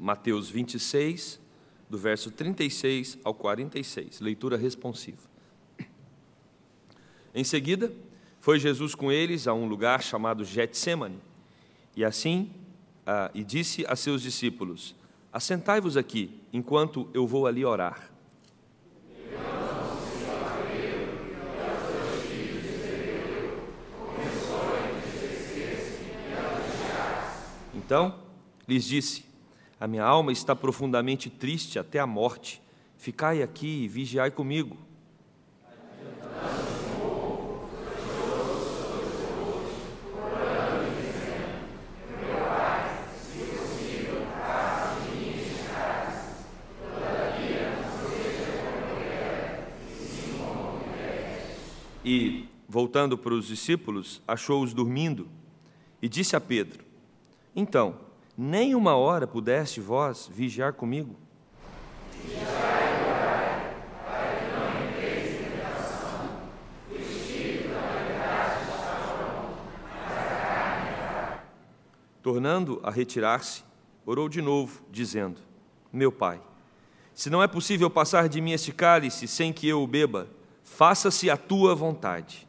Mateus 26, do verso 36 ao 46, leitura responsiva. Em seguida, foi Jesus com eles a um lugar chamado Getsemane, e assim, ah, e disse a seus discípulos: Assentai-vos aqui, enquanto eu vou ali orar. Então lhes disse: a minha alma está profundamente triste até a morte. Ficai aqui e vigiai comigo. E, voltando para os discípulos, achou-os dormindo e disse a Pedro: Então, nem uma hora pudeste vós vigiar comigo? Tornando a retirar-se, orou de novo, dizendo: Meu pai, se não é possível passar de mim este cálice sem que eu o beba, faça-se a tua vontade.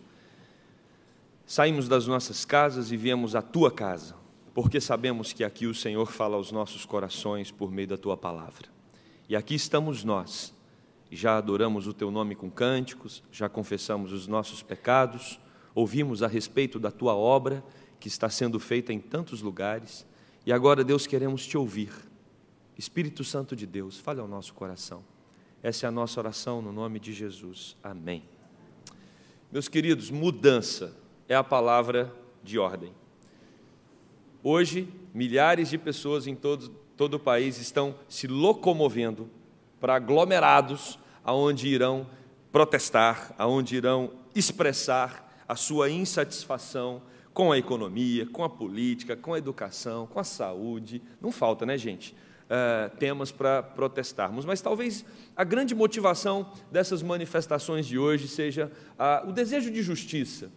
Saímos das nossas casas e viemos à tua casa, porque sabemos que aqui o Senhor fala aos nossos corações por meio da tua palavra. E aqui estamos nós, já adoramos o teu nome com cânticos, já confessamos os nossos pecados, ouvimos a respeito da tua obra que está sendo feita em tantos lugares, e agora, Deus, queremos te ouvir. Espírito Santo de Deus, fale ao nosso coração. Essa é a nossa oração no nome de Jesus. Amém. Meus queridos, mudança é a palavra de ordem. Hoje, milhares de pessoas em todo, todo o país estão se locomovendo para aglomerados aonde irão protestar, aonde irão expressar a sua insatisfação com a economia, com a política, com a educação, com a saúde. Não falta, né, gente? Uh, temas para protestarmos. Mas talvez a grande motivação dessas manifestações de hoje seja uh, o desejo de justiça,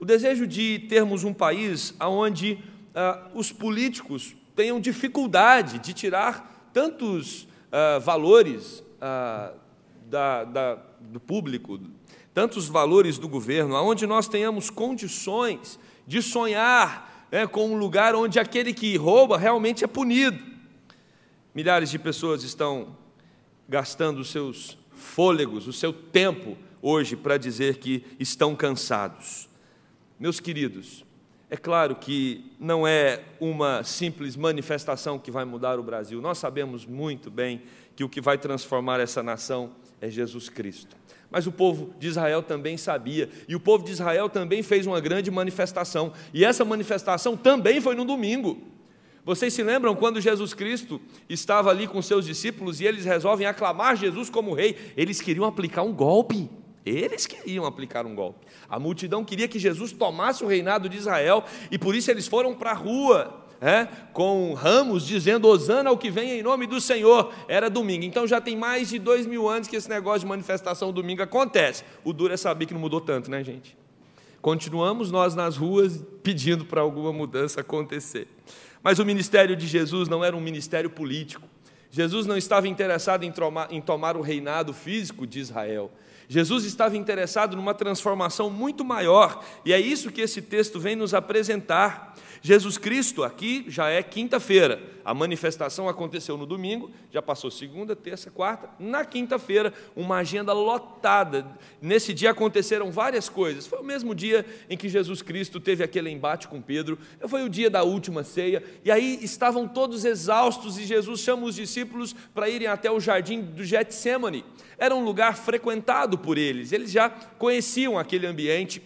o desejo de termos um país onde ah, os políticos tenham dificuldade de tirar tantos ah, valores ah, da, da, do público, tantos valores do governo, aonde nós tenhamos condições de sonhar né, com um lugar onde aquele que rouba realmente é punido. Milhares de pessoas estão gastando os seus fôlegos, o seu tempo hoje para dizer que estão cansados. Meus queridos, é claro que não é uma simples manifestação que vai mudar o Brasil. Nós sabemos muito bem que o que vai transformar essa nação é Jesus Cristo. Mas o povo de Israel também sabia, e o povo de Israel também fez uma grande manifestação, e essa manifestação também foi no domingo. Vocês se lembram quando Jesus Cristo estava ali com seus discípulos e eles resolvem aclamar Jesus como rei? Eles queriam aplicar um golpe. Eles queriam aplicar um golpe. A multidão queria que Jesus tomasse o reinado de Israel e por isso eles foram para a rua. É, com ramos dizendo Osana ao que vem em nome do Senhor. Era domingo. Então já tem mais de dois mil anos que esse negócio de manifestação domingo acontece. O duro é saber que não mudou tanto, né, gente? Continuamos nós nas ruas pedindo para alguma mudança acontecer. Mas o ministério de Jesus não era um ministério político. Jesus não estava interessado em tomar, em tomar o reinado físico de Israel. Jesus estava interessado numa transformação muito maior, e é isso que esse texto vem nos apresentar. Jesus Cristo aqui já é quinta-feira. A manifestação aconteceu no domingo, já passou segunda, terça, quarta. Na quinta-feira, uma agenda lotada. Nesse dia aconteceram várias coisas. Foi o mesmo dia em que Jesus Cristo teve aquele embate com Pedro. Foi o dia da última ceia. E aí estavam todos exaustos e Jesus chama os discípulos para irem até o jardim do Getsemane. Era um lugar frequentado por eles. Eles já conheciam aquele ambiente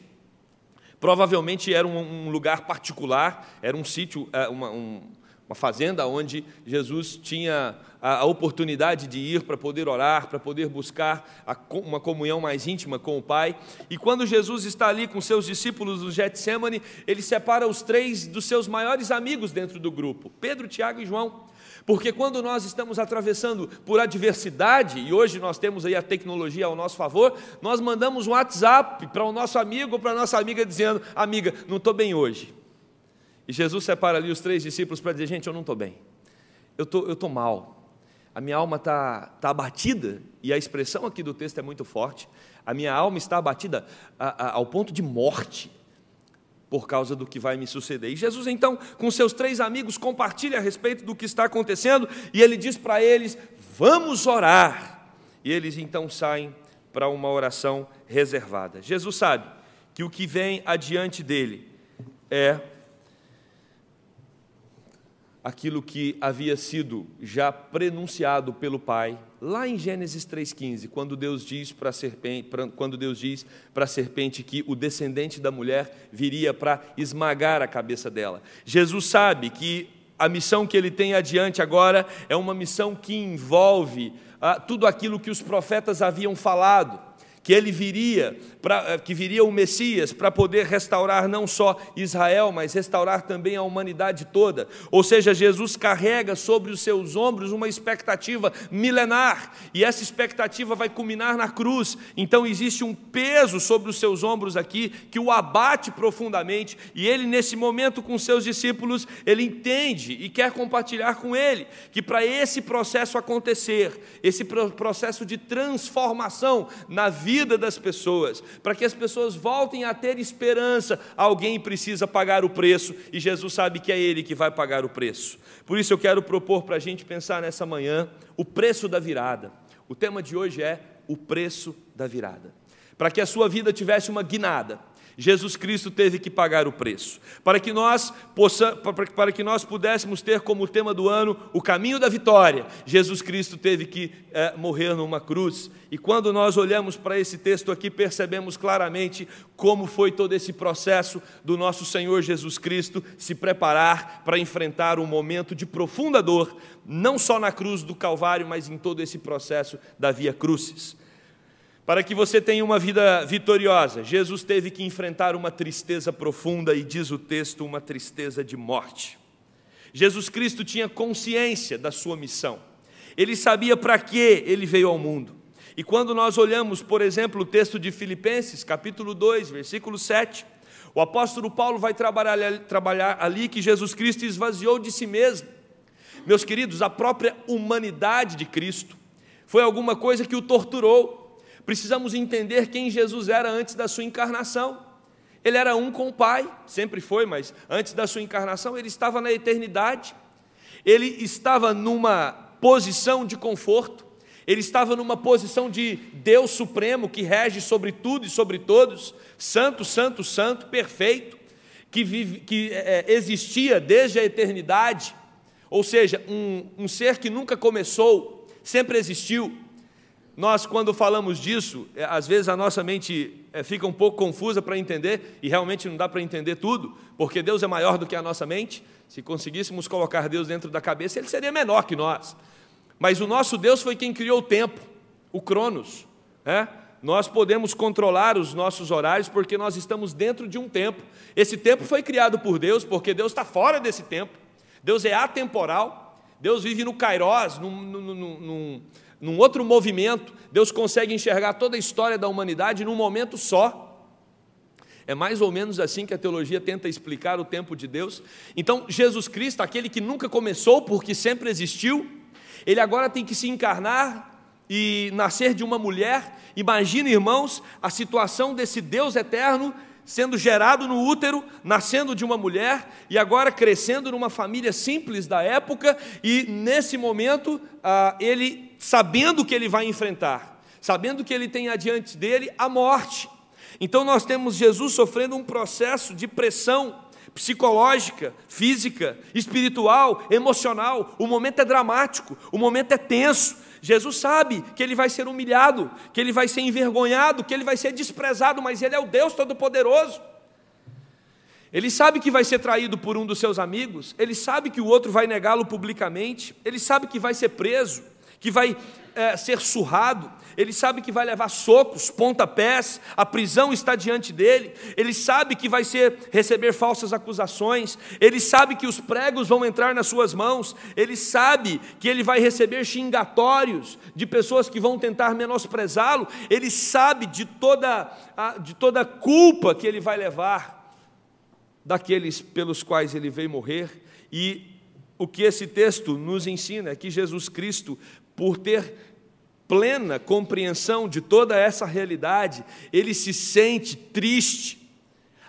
Provavelmente era um, um lugar particular, era um sítio, é, uma, um, uma fazenda onde Jesus tinha a, oportunidade de ir para poder orar, para poder buscar uma comunhão mais íntima com o Pai. E quando Jesus está ali com seus discípulos do Getsemane, ele separa os três dos seus maiores amigos dentro do grupo: Pedro, Tiago e João. Porque quando nós estamos atravessando por adversidade, e hoje nós temos aí a tecnologia ao nosso favor, nós mandamos um WhatsApp para o nosso amigo ou para a nossa amiga dizendo: Amiga, não estou bem hoje. E Jesus separa ali os três discípulos para dizer: Gente, eu não estou bem, eu tô, estou tô mal, a minha alma está tá abatida, e a expressão aqui do texto é muito forte: a minha alma está abatida a, a, ao ponto de morte por causa do que vai me suceder. E Jesus, então, com seus três amigos, compartilha a respeito do que está acontecendo e ele diz para eles: Vamos orar. E eles então saem para uma oração reservada. Jesus sabe que o que vem adiante dele é aquilo que havia sido já prenunciado pelo Pai Lá em Gênesis 3,15, quando Deus diz para a serpente, quando Deus diz para a serpente que o descendente da mulher viria para esmagar a cabeça dela. Jesus sabe que a missão que ele tem adiante agora é uma missão que envolve ah, tudo aquilo que os profetas haviam falado que ele viria, pra, eh, que viria o Messias para poder restaurar não só Israel, mas restaurar também a humanidade toda. Ou seja, Jesus carrega sobre os seus ombros uma expectativa milenar, e essa expectativa vai culminar na cruz. Então existe um peso sobre os seus ombros aqui que o abate profundamente, e ele nesse momento com seus discípulos, ele entende e quer compartilhar com ele que para esse processo acontecer, esse processo de transformação na vida vida das pessoas, para que as pessoas voltem a ter esperança. Alguém precisa pagar o preço e Jesus sabe que é Ele que vai pagar o preço. Por isso eu quero propor para a gente pensar nessa manhã o preço da virada. O tema de hoje é o preço da virada. Para que a sua vida tivesse uma guinada Jesus Cristo teve que pagar o preço. Para que nós possa, para que nós pudéssemos ter como tema do ano o caminho da vitória, Jesus Cristo teve que é, morrer numa cruz. E quando nós olhamos para esse texto aqui, percebemos claramente como foi todo esse processo do nosso Senhor Jesus Cristo se preparar para enfrentar um momento de profunda dor, não só na cruz do Calvário, mas em todo esse processo da Via Crucis. Para que você tenha uma vida vitoriosa, Jesus teve que enfrentar uma tristeza profunda e, diz o texto, uma tristeza de morte. Jesus Cristo tinha consciência da sua missão, ele sabia para que ele veio ao mundo. E quando nós olhamos, por exemplo, o texto de Filipenses, capítulo 2, versículo 7, o apóstolo Paulo vai trabalhar, trabalhar ali que Jesus Cristo esvaziou de si mesmo. Meus queridos, a própria humanidade de Cristo foi alguma coisa que o torturou precisamos entender quem Jesus era antes da sua encarnação. Ele era um com o Pai, sempre foi, mas antes da sua encarnação, ele estava na eternidade, ele estava numa posição de conforto, ele estava numa posição de Deus Supremo que rege sobre tudo e sobre todos, santo, santo, santo, perfeito, que, vive, que é, existia desde a eternidade, ou seja, um, um ser que nunca começou, sempre existiu, nós, quando falamos disso, é, às vezes a nossa mente é, fica um pouco confusa para entender, e realmente não dá para entender tudo, porque Deus é maior do que a nossa mente. Se conseguíssemos colocar Deus dentro da cabeça, ele seria menor que nós. Mas o nosso Deus foi quem criou o tempo, o Cronos. É? Nós podemos controlar os nossos horários porque nós estamos dentro de um tempo. Esse tempo foi criado por Deus, porque Deus está fora desse tempo. Deus é atemporal. Deus vive no Kairós, num, num, num, num outro movimento, Deus consegue enxergar toda a história da humanidade num momento só. É mais ou menos assim que a teologia tenta explicar o tempo de Deus. Então, Jesus Cristo, aquele que nunca começou, porque sempre existiu, ele agora tem que se encarnar e nascer de uma mulher. Imagina, irmãos, a situação desse Deus eterno sendo gerado no útero, nascendo de uma mulher e agora crescendo numa família simples da época, e nesse momento, ah, ele, sabendo o que ele vai enfrentar, sabendo que ele tem adiante dele a morte. Então, nós temos Jesus sofrendo um processo de pressão psicológica, física, espiritual, emocional. O momento é dramático, o momento é tenso, Jesus sabe que ele vai ser humilhado, que ele vai ser envergonhado, que ele vai ser desprezado, mas ele é o Deus Todo-Poderoso. Ele sabe que vai ser traído por um dos seus amigos, ele sabe que o outro vai negá-lo publicamente, ele sabe que vai ser preso, que vai é, ser surrado, ele sabe que vai levar socos, pontapés, a prisão está diante dele, ele sabe que vai ser, receber falsas acusações, ele sabe que os pregos vão entrar nas suas mãos, ele sabe que ele vai receber xingatórios de pessoas que vão tentar menosprezá-lo, ele sabe de toda a, de toda a culpa que ele vai levar daqueles pelos quais ele veio morrer e o que esse texto nos ensina é que Jesus Cristo por ter plena compreensão de toda essa realidade, ele se sente triste.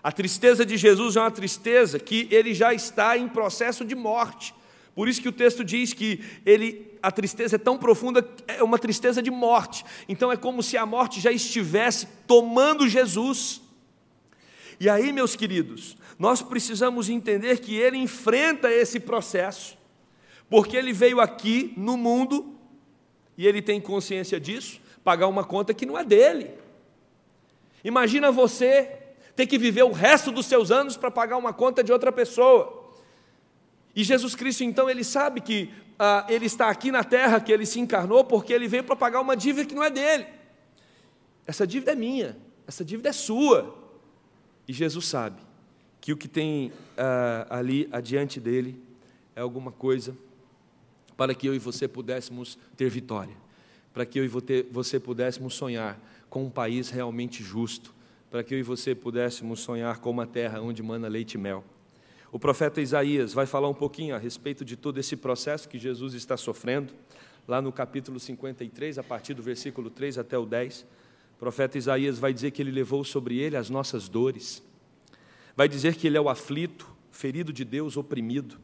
A tristeza de Jesus é uma tristeza que ele já está em processo de morte. Por isso que o texto diz que ele, a tristeza é tão profunda, é uma tristeza de morte. Então é como se a morte já estivesse tomando Jesus. E aí, meus queridos, nós precisamos entender que ele enfrenta esse processo, porque ele veio aqui no mundo e ele tem consciência disso, pagar uma conta que não é dele. Imagina você ter que viver o resto dos seus anos para pagar uma conta de outra pessoa. E Jesus Cristo, então, ele sabe que ah, ele está aqui na terra, que ele se encarnou, porque ele veio para pagar uma dívida que não é dele. Essa dívida é minha, essa dívida é sua. E Jesus sabe que o que tem ah, ali adiante dele é alguma coisa para que eu e você pudéssemos ter vitória, para que eu e você pudéssemos sonhar com um país realmente justo, para que eu e você pudéssemos sonhar com uma terra onde mana leite e mel. O profeta Isaías vai falar um pouquinho a respeito de todo esse processo que Jesus está sofrendo, lá no capítulo 53, a partir do versículo 3 até o 10. O profeta Isaías vai dizer que ele levou sobre ele as nossas dores, vai dizer que ele é o aflito, ferido de Deus, oprimido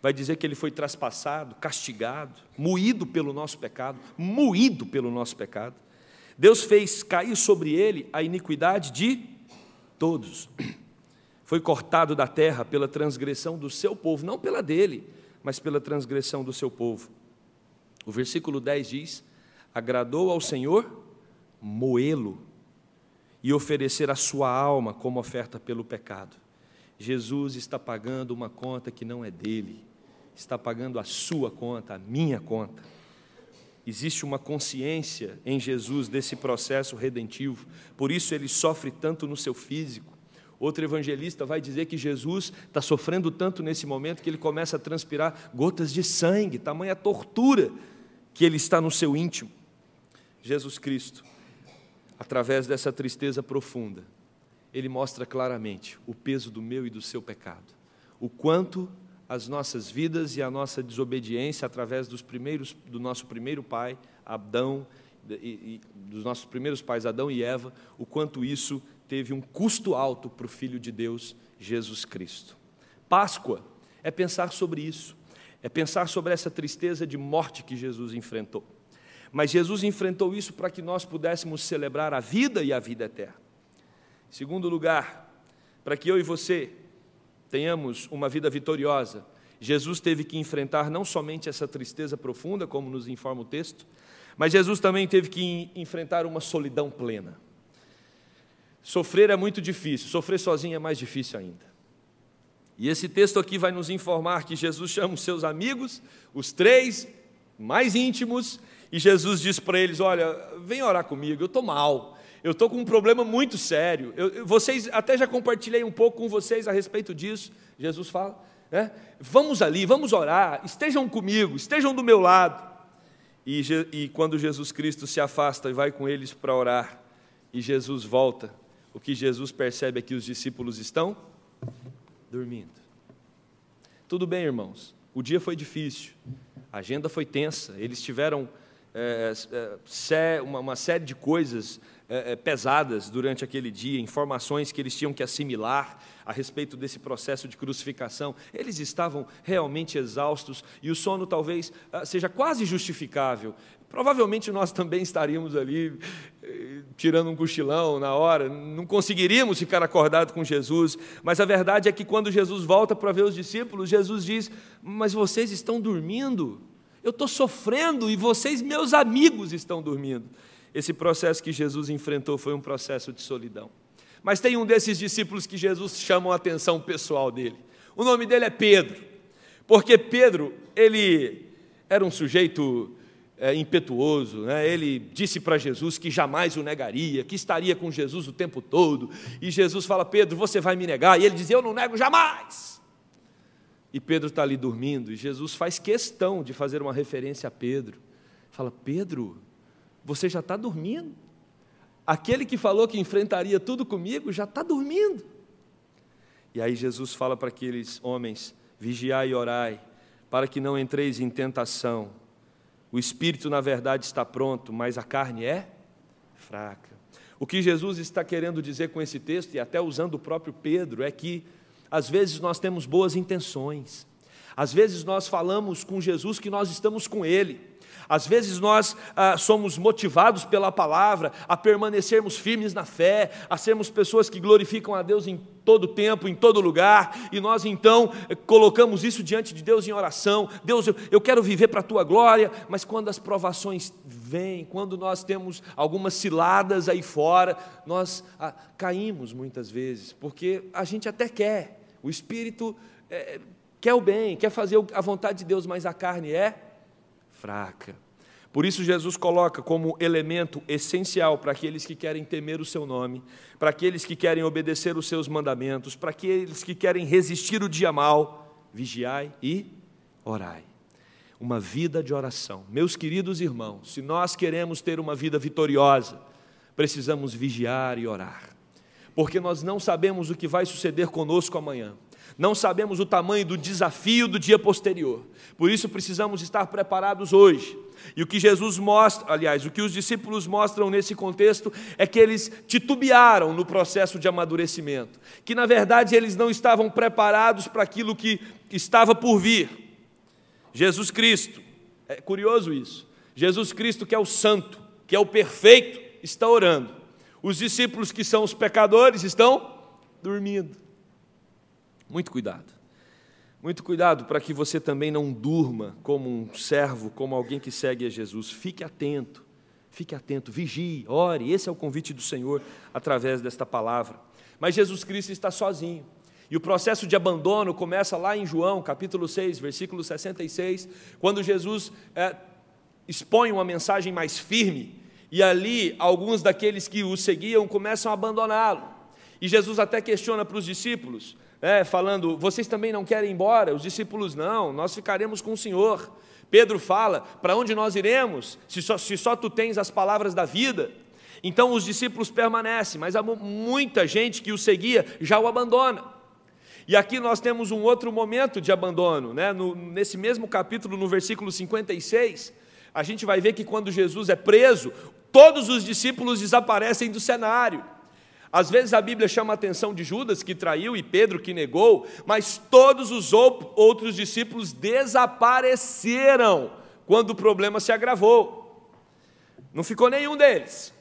vai dizer que ele foi traspassado, castigado, moído pelo nosso pecado, moído pelo nosso pecado. Deus fez cair sobre ele a iniquidade de todos. Foi cortado da terra pela transgressão do seu povo, não pela dele, mas pela transgressão do seu povo. O versículo 10 diz: Agradou ao Senhor moê-lo e oferecer a sua alma como oferta pelo pecado. Jesus está pagando uma conta que não é dele está pagando a sua conta, a minha conta. Existe uma consciência em Jesus desse processo redentivo, por isso ele sofre tanto no seu físico. Outro evangelista vai dizer que Jesus está sofrendo tanto nesse momento que ele começa a transpirar gotas de sangue, tamanha tortura que ele está no seu íntimo. Jesus Cristo, através dessa tristeza profunda, ele mostra claramente o peso do meu e do seu pecado, o quanto as nossas vidas e a nossa desobediência através dos primeiros, do nosso primeiro pai, Adão, e, e, dos nossos primeiros pais, Adão e Eva, o quanto isso teve um custo alto para o Filho de Deus, Jesus Cristo. Páscoa é pensar sobre isso, é pensar sobre essa tristeza de morte que Jesus enfrentou. Mas Jesus enfrentou isso para que nós pudéssemos celebrar a vida e a vida eterna. Segundo lugar, para que eu e você tenhamos uma vida vitoriosa. Jesus teve que enfrentar não somente essa tristeza profunda, como nos informa o texto, mas Jesus também teve que enfrentar uma solidão plena. Sofrer é muito difícil, sofrer sozinho é mais difícil ainda. E esse texto aqui vai nos informar que Jesus chama os seus amigos, os três mais íntimos, e Jesus diz para eles: Olha, vem orar comigo, eu estou mal, eu estou com um problema muito sério. Eu, vocês, até já compartilhei um pouco com vocês a respeito disso. Jesus fala, né? Vamos ali, vamos orar, estejam comigo, estejam do meu lado. E, e quando Jesus Cristo se afasta e vai com eles para orar, e Jesus volta, o que Jesus percebe é que os discípulos estão dormindo. Tudo bem, irmãos, o dia foi difícil, a agenda foi tensa, eles tiveram é, é, uma, uma série de coisas eh, eh, pesadas durante aquele dia, informações que eles tinham que assimilar a respeito desse processo de crucificação. Eles estavam realmente exaustos e o sono talvez ah, seja quase justificável. Provavelmente nós também estaríamos ali eh, tirando um cochilão na hora, não conseguiríamos ficar acordado com Jesus, mas a verdade é que quando Jesus volta para ver os discípulos, Jesus diz: Mas vocês estão dormindo, eu estou sofrendo e vocês, meus amigos, estão dormindo. Esse processo que Jesus enfrentou foi um processo de solidão. Mas tem um desses discípulos que Jesus chama a atenção pessoal dele. O nome dele é Pedro, porque Pedro, ele era um sujeito é, impetuoso, né? ele disse para Jesus que jamais o negaria, que estaria com Jesus o tempo todo, e Jesus fala: Pedro, você vai me negar? E ele diz: Eu não nego jamais. E Pedro está ali dormindo, e Jesus faz questão de fazer uma referência a Pedro. Fala: Pedro, você já está dormindo. Aquele que falou que enfrentaria tudo comigo já está dormindo. E aí Jesus fala para aqueles homens: vigiai e orai, para que não entreis em tentação. O espírito, na verdade, está pronto, mas a carne é fraca. O que Jesus está querendo dizer com esse texto, e até usando o próprio Pedro, é que às vezes nós temos boas intenções, às vezes nós falamos com Jesus que nós estamos com Ele, às vezes nós ah, somos motivados pela palavra a permanecermos firmes na fé, a sermos pessoas que glorificam a Deus em todo tempo, em todo lugar, e nós então eh, colocamos isso diante de Deus em oração. Deus, eu, eu quero viver para a tua glória, mas quando as provações vêm, quando nós temos algumas ciladas aí fora, nós ah, caímos muitas vezes, porque a gente até quer, o espírito é, quer o bem, quer fazer a vontade de Deus, mas a carne é fraca. Por isso, Jesus coloca como elemento essencial para aqueles que querem temer o seu nome, para aqueles que querem obedecer os seus mandamentos, para aqueles que querem resistir o dia mal, vigiai e orai. Uma vida de oração. Meus queridos irmãos, se nós queremos ter uma vida vitoriosa, precisamos vigiar e orar, porque nós não sabemos o que vai suceder conosco amanhã. Não sabemos o tamanho do desafio do dia posterior. Por isso precisamos estar preparados hoje. E o que Jesus mostra, aliás, o que os discípulos mostram nesse contexto é que eles titubearam no processo de amadurecimento, que na verdade eles não estavam preparados para aquilo que estava por vir. Jesus Cristo, é curioso isso. Jesus Cristo, que é o santo, que é o perfeito, está orando. Os discípulos que são os pecadores estão dormindo. Muito cuidado. Muito cuidado para que você também não durma como um servo, como alguém que segue a Jesus. Fique atento, fique atento, vigie, ore. Esse é o convite do Senhor através desta palavra. Mas Jesus Cristo está sozinho. E o processo de abandono começa lá em João, capítulo 6, versículo 66, quando Jesus é, expõe uma mensagem mais firme. E ali, alguns daqueles que o seguiam começam a abandoná-lo. E Jesus até questiona para os discípulos: é, falando: vocês também não querem ir embora? Os discípulos não, nós ficaremos com o Senhor. Pedro fala: para onde nós iremos, se só, se só tu tens as palavras da vida? Então os discípulos permanecem, mas há muita gente que o seguia já o abandona. E aqui nós temos um outro momento de abandono, né? No, nesse mesmo capítulo, no versículo 56, a gente vai ver que quando Jesus é preso, todos os discípulos desaparecem do cenário. Às vezes a Bíblia chama a atenção de Judas, que traiu, e Pedro, que negou, mas todos os outros discípulos desapareceram quando o problema se agravou. Não ficou nenhum deles.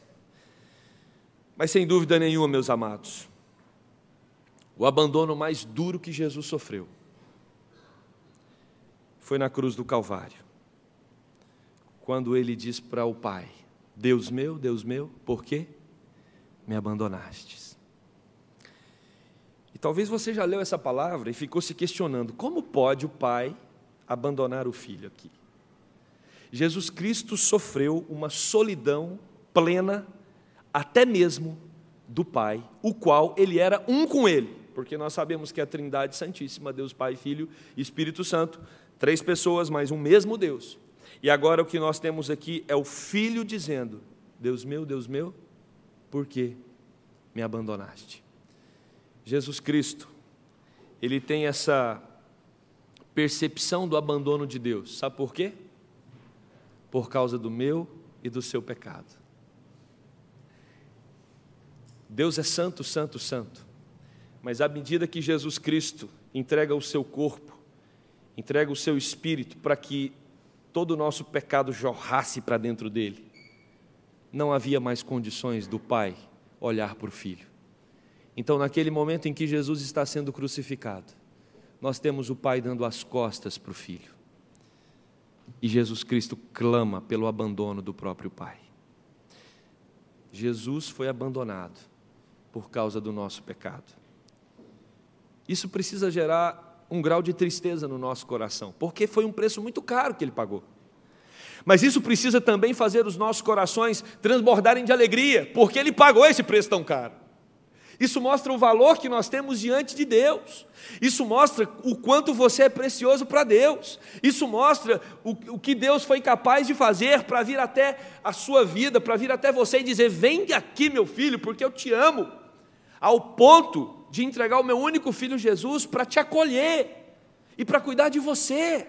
Mas sem dúvida nenhuma, meus amados, o abandono mais duro que Jesus sofreu foi na cruz do Calvário, quando ele diz para o Pai: Deus meu, Deus meu, por quê? me abandonastes. E talvez você já leu essa palavra e ficou se questionando: como pode o pai abandonar o filho aqui? Jesus Cristo sofreu uma solidão plena, até mesmo do Pai, o qual ele era um com ele, porque nós sabemos que a Trindade Santíssima, Deus Pai, Filho e Espírito Santo, três pessoas, mas um mesmo Deus. E agora o que nós temos aqui é o Filho dizendo: Deus meu, Deus meu, porque me abandonaste. Jesus Cristo, ele tem essa percepção do abandono de Deus, sabe por quê? Por causa do meu e do seu pecado. Deus é santo, santo, santo, mas à medida que Jesus Cristo entrega o seu corpo, entrega o seu espírito para que todo o nosso pecado jorrasse para dentro dele, não havia mais condições do pai olhar para o filho. Então, naquele momento em que Jesus está sendo crucificado, nós temos o pai dando as costas para o filho. E Jesus Cristo clama pelo abandono do próprio pai. Jesus foi abandonado por causa do nosso pecado. Isso precisa gerar um grau de tristeza no nosso coração, porque foi um preço muito caro que ele pagou. Mas isso precisa também fazer os nossos corações transbordarem de alegria, porque Ele pagou esse preço tão caro. Isso mostra o valor que nós temos diante de Deus. Isso mostra o quanto você é precioso para Deus. Isso mostra o, o, que Deus foi capaz de fazer para vir até a sua vida, para vir até você e dizer: Vem aqui, meu filho, porque eu te amo. Ao ponto de entregar o meu único filho Jesus para te acolher e para cuidar de você.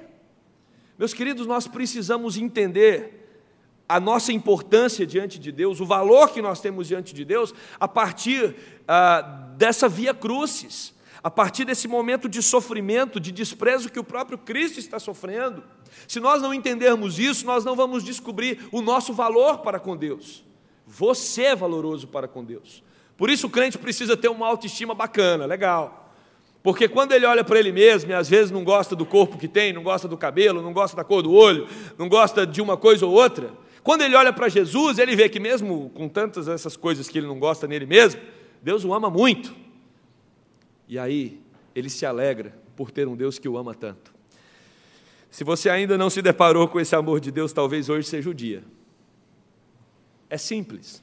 Meus queridos, nós precisamos entender a nossa importância diante de Deus, o valor que nós temos diante de Deus, a partir ah, dessa via crucis, a partir desse momento de sofrimento, de desprezo que o próprio Cristo está sofrendo. Se nós não entendermos isso, nós não vamos descobrir o nosso valor para com Deus. Você é valoroso para com Deus. Por isso o crente precisa ter uma autoestima bacana, legal. Porque quando ele olha para ele mesmo e às vezes não gosta do corpo que tem, não gosta do cabelo, não gosta da cor do olho, não gosta de uma coisa ou outra, quando ele olha para Jesus, ele vê que mesmo com tantas essas coisas que ele não gosta nele mesmo, Deus o ama muito. E aí ele se alegra por ter um Deus que o ama tanto. Se você ainda não se deparou com esse amor de Deus, talvez hoje seja o dia. É simples.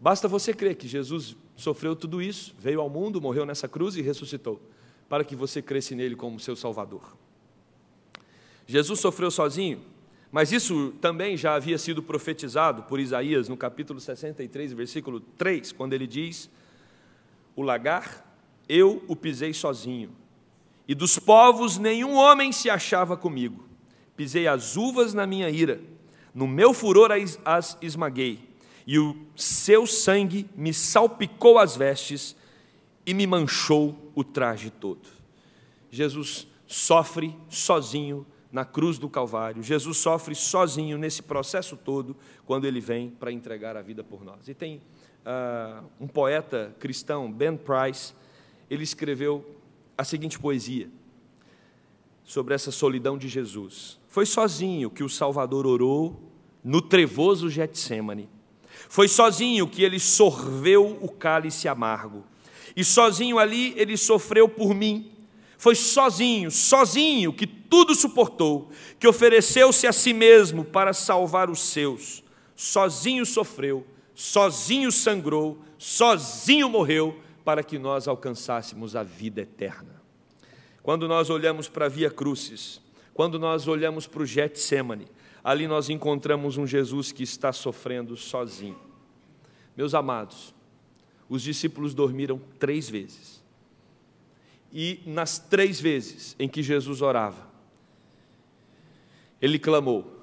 Basta você crer que Jesus sofreu tudo isso, veio ao mundo, morreu nessa cruz e ressuscitou para que você cresça nele como seu Salvador. Jesus sofreu sozinho, mas isso também já havia sido profetizado por Isaías no capítulo 63, versículo 3, quando ele diz: O lagar eu o pisei sozinho, e dos povos nenhum homem se achava comigo. Pisei as uvas na minha ira, no meu furor as esmaguei, e o seu sangue me salpicou as vestes e me manchou o traje todo. Jesus sofre sozinho na cruz do Calvário. Jesus sofre sozinho nesse processo todo quando ele vem para entregar a vida por nós. E tem uh, um poeta cristão, Ben Price, ele escreveu a seguinte poesia sobre essa solidão de Jesus. Foi sozinho que o Salvador orou no trevoso Getsemane. Foi sozinho que ele sorveu o cálice amargo e sozinho ali ele sofreu por mim. Foi sozinho, sozinho que tudo suportou, que ofereceu-se a si mesmo para salvar os seus. Sozinho sofreu, sozinho sangrou, sozinho morreu para que nós alcançássemos a vida eterna. Quando nós olhamos para a Via Crucis, quando nós olhamos para o Getsemane, ali nós encontramos um Jesus que está sofrendo sozinho. Meus amados, os discípulos dormiram três vezes. E nas três vezes em que Jesus orava, ele clamou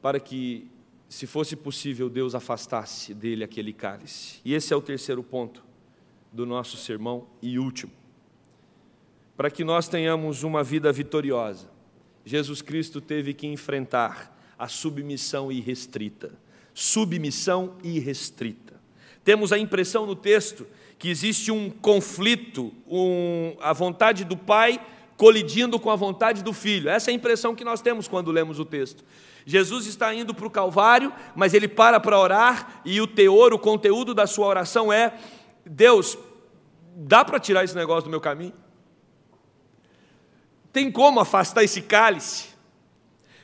para que, se fosse possível, Deus afastasse dele aquele cálice. E esse é o terceiro ponto do nosso sermão e último. Para que nós tenhamos uma vida vitoriosa, Jesus Cristo teve que enfrentar a submissão irrestrita. Submissão irrestrita. Temos a impressão no texto que existe um conflito, um, a vontade do pai colidindo com a vontade do filho. Essa é a impressão que nós temos quando lemos o texto. Jesus está indo para o Calvário, mas ele para para orar, e o teor, o conteúdo da sua oração é: Deus, dá para tirar esse negócio do meu caminho? Tem como afastar esse cálice?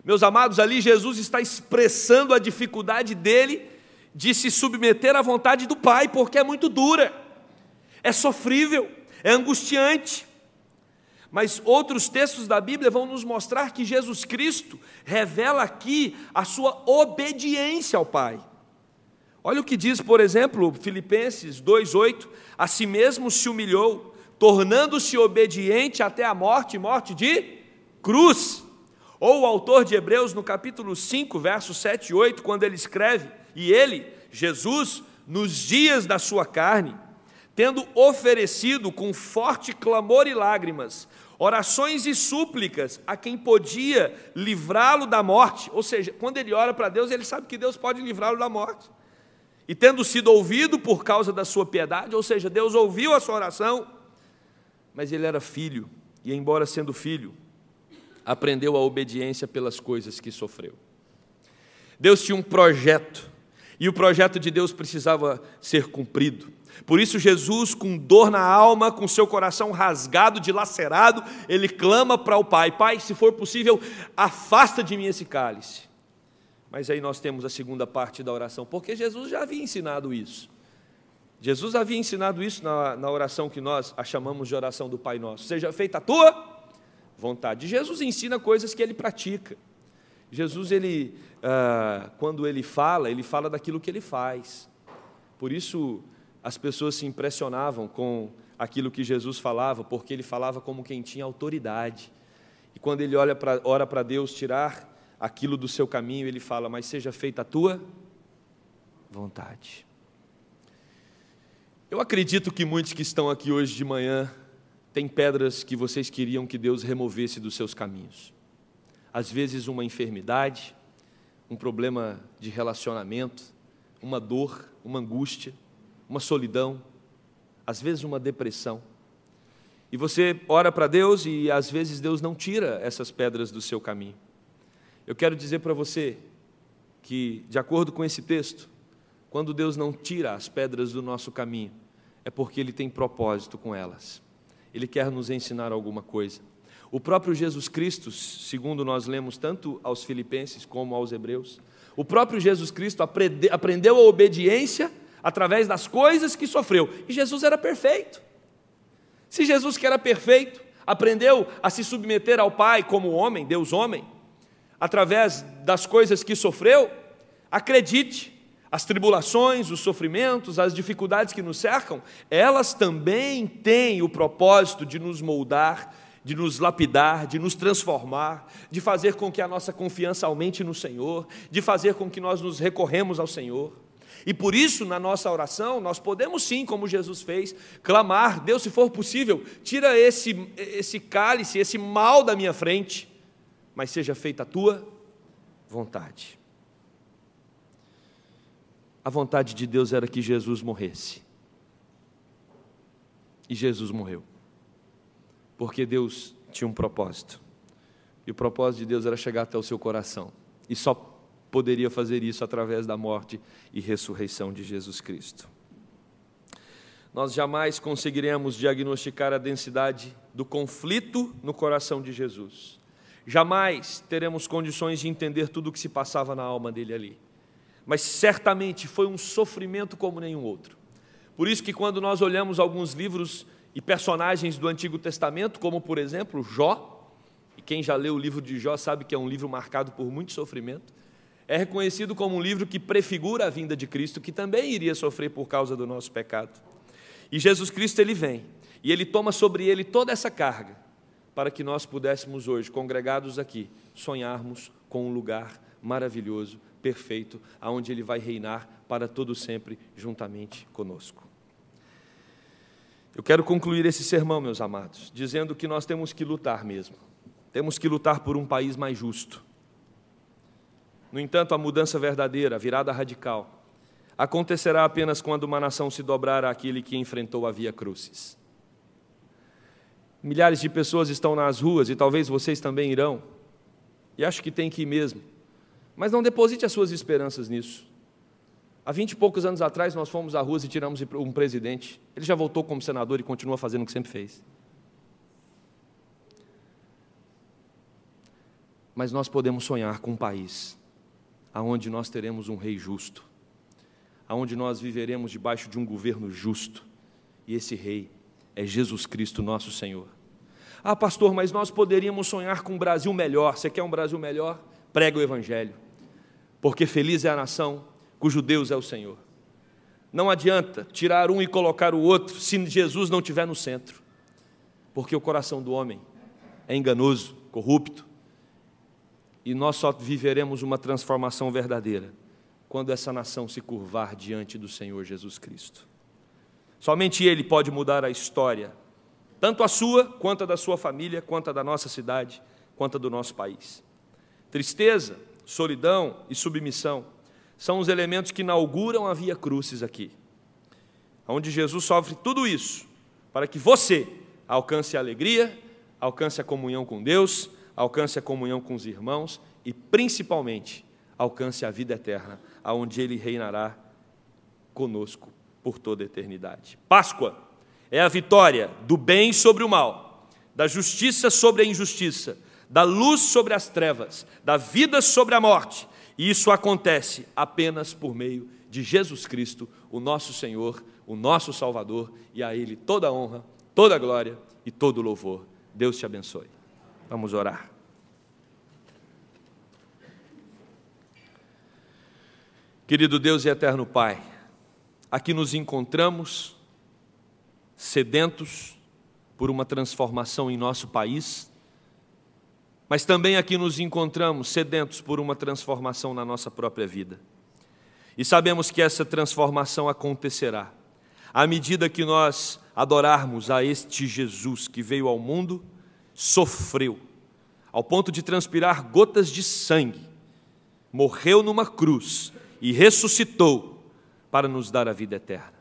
Meus amados, ali Jesus está expressando a dificuldade dele de se submeter à vontade do Pai, porque é muito dura, é sofrível, é angustiante. Mas outros textos da Bíblia vão nos mostrar que Jesus Cristo revela aqui a sua obediência ao Pai. Olha o que diz, por exemplo, Filipenses 2:8, a si mesmo se humilhou, tornando-se obediente até a morte, morte de cruz. Ou o autor de Hebreus no capítulo 5, versos 7 e 8, quando ele escreve: e ele, Jesus, nos dias da sua carne, tendo oferecido com forte clamor e lágrimas, orações e súplicas a quem podia livrá-lo da morte, ou seja, quando ele ora para Deus, ele sabe que Deus pode livrá-lo da morte. E tendo sido ouvido por causa da sua piedade, ou seja, Deus ouviu a sua oração, mas ele era filho, e embora sendo filho, aprendeu a obediência pelas coisas que sofreu. Deus tinha um projeto e o projeto de Deus precisava ser cumprido. Por isso, Jesus, com dor na alma, com seu coração rasgado, dilacerado, ele clama para o Pai: Pai, se for possível, afasta de mim esse cálice. Mas aí nós temos a segunda parte da oração, porque Jesus já havia ensinado isso. Jesus havia ensinado isso na, na oração que nós a chamamos de oração do Pai Nosso: Seja feita a tua vontade. Jesus ensina coisas que ele pratica. Jesus, ele, ah, quando ele fala, ele fala daquilo que ele faz. Por isso, as pessoas se impressionavam com aquilo que Jesus falava, porque ele falava como quem tinha autoridade. E quando ele olha pra, ora para Deus tirar aquilo do seu caminho, ele fala: Mas seja feita a tua vontade. Eu acredito que muitos que estão aqui hoje de manhã têm pedras que vocês queriam que Deus removesse dos seus caminhos às vezes uma enfermidade, um problema de relacionamento, uma dor, uma angústia, uma solidão, às vezes uma depressão. E você ora para Deus e às vezes Deus não tira essas pedras do seu caminho. Eu quero dizer para você que, de acordo com esse texto, quando Deus não tira as pedras do nosso caminho, é porque Ele tem propósito com elas. Ele quer nos ensinar alguma coisa. O próprio Jesus Cristo, segundo nós lemos tanto aos Filipenses como aos Hebreus, o próprio Jesus Cristo aprendeu a obediência através das coisas que sofreu. E Jesus era perfeito. Se Jesus, que era perfeito, aprendeu a se submeter ao Pai como homem, Deus homem, através das coisas que sofreu, acredite, as tribulações, os sofrimentos, as dificuldades que nos cercam, elas também têm o propósito de nos moldar de nos lapidar, de nos transformar, de fazer com que a nossa confiança aumente no Senhor, de fazer com que nós nos recorremos ao Senhor. E por isso, na nossa oração, nós podemos sim, como Jesus fez, clamar: Deus, se for possível, tira esse, esse cálice, esse mal da minha frente, mas seja feita a tua vontade. A vontade de Deus era que Jesus morresse. E Jesus morreu porque Deus tinha um propósito. E o propósito de Deus era chegar até o seu coração. E só poderia fazer isso através da morte e ressurreição de Jesus Cristo. Nós jamais conseguiremos diagnosticar a densidade do conflito no coração de Jesus. Jamais teremos condições de entender tudo o que se passava na alma dele ali. Mas certamente foi um sofrimento como nenhum outro. Por isso que quando nós olhamos alguns livros e personagens do Antigo Testamento, como por exemplo Jó, e quem já leu o livro de Jó sabe que é um livro marcado por muito sofrimento, é reconhecido como um livro que prefigura a vinda de Cristo, que também iria sofrer por causa do nosso pecado. E Jesus Cristo ele vem, e ele toma sobre ele toda essa carga, para que nós pudéssemos hoje, congregados aqui, sonharmos com um lugar maravilhoso, perfeito, aonde ele vai reinar para todo sempre juntamente conosco. Eu quero concluir esse sermão, meus amados, dizendo que nós temos que lutar mesmo. Temos que lutar por um país mais justo. No entanto, a mudança verdadeira, a virada radical, acontecerá apenas quando uma nação se dobrar àquele que enfrentou a Via Crucis. Milhares de pessoas estão nas ruas e talvez vocês também irão. E acho que tem que ir mesmo. Mas não deposite as suas esperanças nisso. Há vinte e poucos anos atrás, nós fomos à rua e tiramos um presidente. Ele já voltou como senador e continua fazendo o que sempre fez. Mas nós podemos sonhar com um país aonde nós teremos um rei justo, aonde nós viveremos debaixo de um governo justo. E esse rei é Jesus Cristo, nosso Senhor. Ah, pastor, mas nós poderíamos sonhar com um Brasil melhor. Você quer um Brasil melhor? Prega o Evangelho. Porque feliz é a nação cujo Deus é o Senhor. Não adianta tirar um e colocar o outro se Jesus não estiver no centro, porque o coração do homem é enganoso, corrupto, e nós só viveremos uma transformação verdadeira quando essa nação se curvar diante do Senhor Jesus Cristo. Somente Ele pode mudar a história, tanto a sua, quanto a da sua família, quanto a da nossa cidade, quanto a do nosso país. Tristeza, solidão e submissão são os elementos que inauguram a Via Crucis aqui, onde Jesus sofre tudo isso para que você alcance a alegria, alcance a comunhão com Deus, alcance a comunhão com os irmãos e, principalmente, alcance a vida eterna, aonde Ele reinará conosco por toda a eternidade. Páscoa é a vitória do bem sobre o mal, da justiça sobre a injustiça, da luz sobre as trevas, da vida sobre a morte e isso acontece apenas por meio de Jesus Cristo, o nosso Senhor, o nosso Salvador, e a Ele toda a honra, toda a glória e todo o louvor. Deus te abençoe. Vamos orar. Querido Deus e eterno Pai, aqui nos encontramos sedentos por uma transformação em nosso país, mas também aqui nos encontramos sedentos por uma transformação na nossa própria vida. E sabemos que essa transformação acontecerá à medida que nós adorarmos a este Jesus que veio ao mundo, sofreu, ao ponto de transpirar gotas de sangue, morreu numa cruz e ressuscitou para nos dar a vida eterna.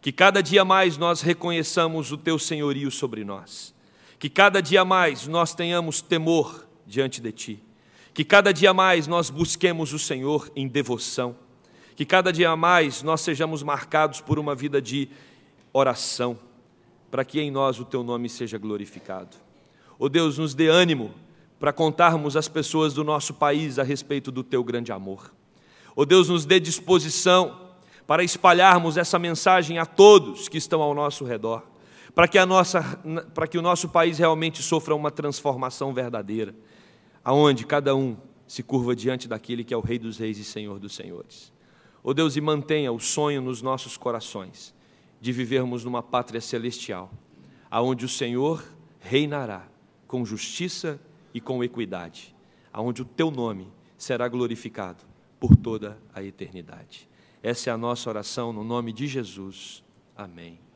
Que cada dia mais nós reconheçamos o teu senhorio sobre nós que cada dia mais nós tenhamos temor diante de Ti. Que cada dia mais nós busquemos o Senhor em devoção. Que cada dia mais nós sejamos marcados por uma vida de oração, para que em nós o Teu nome seja glorificado. Ó oh Deus, nos dê ânimo para contarmos às pessoas do nosso país a respeito do Teu grande amor. Ó oh Deus, nos dê disposição para espalharmos essa mensagem a todos que estão ao nosso redor para que, a nossa, para que o nosso país realmente sofra uma transformação verdadeira, aonde cada um se curva diante daquele que é o Rei dos Reis e Senhor dos Senhores. Ó oh Deus, e mantenha o sonho nos nossos corações de vivermos numa pátria celestial, aonde o Senhor reinará com justiça e com equidade, aonde o teu nome será glorificado por toda a eternidade. Essa é a nossa oração no nome de Jesus. Amém.